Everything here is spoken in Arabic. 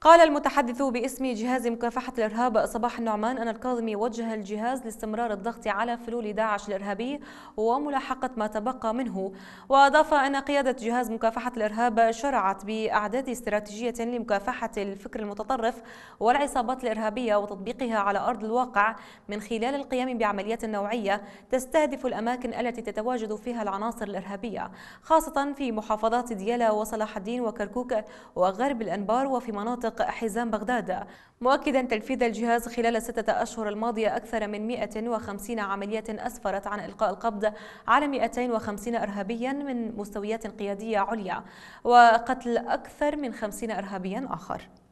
قال المتحدث باسم جهاز مكافحة الإرهاب صباح النعمان أن الكاظمي وجه الجهاز لاستمرار الضغط على فلول داعش الإرهابي وملاحقة ما تبقى منه وأضاف أن قيادة جهاز مكافحة الإرهاب شرعت بأعداد استراتيجية لمكافحة الفكر المتطرف والعصابات الإرهابية وتطبيقها على أرض الواقع من خلال القيام بعمليات نوعية تستهدف الأماكن التي تتواجد فيها العناصر الإرهابية خاصة في محافظات ديالا وصلاح الدين وكركوك وغرب الأنبار وفي مناطق مناطق حزام بغداد مؤكدا تنفيذ الجهاز خلال الستة أشهر الماضية أكثر من 150 عملية أسفرت عن إلقاء القبض على 250 إرهابيا من مستويات قيادية عليا وقتل أكثر من 50 إرهابيا آخر